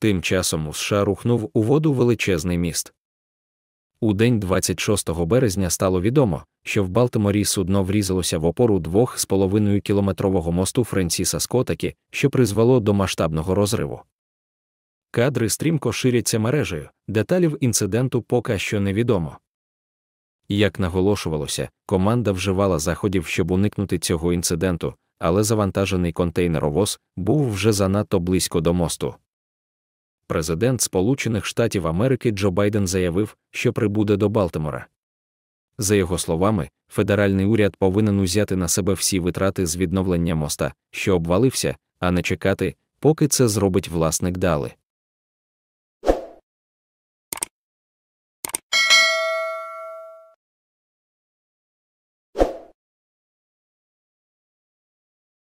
Тим часом у США рухнув у воду величезний міст. У день 26 березня стало відомо, що в Балтиморі судно врізалося в опору 2,5 кілометрового мосту Френсіса Скотакі, що призвело до масштабного розриву. Кадри стрімко ширяться мережею, деталів інциденту поки що невідомо. Як наголошувалося, команда вживала заходів, щоб уникнути цього інциденту, але завантажений контейнеровоз був вже занадто близько до мосту. Президент Сполучених Штатів Америки Джо Байден заявив, що прибуде до Балтимора. За його словами, федеральний уряд повинен узяти на себе всі витрати з відновлення моста, що обвалився, а не чекати, поки це зробить власник дали.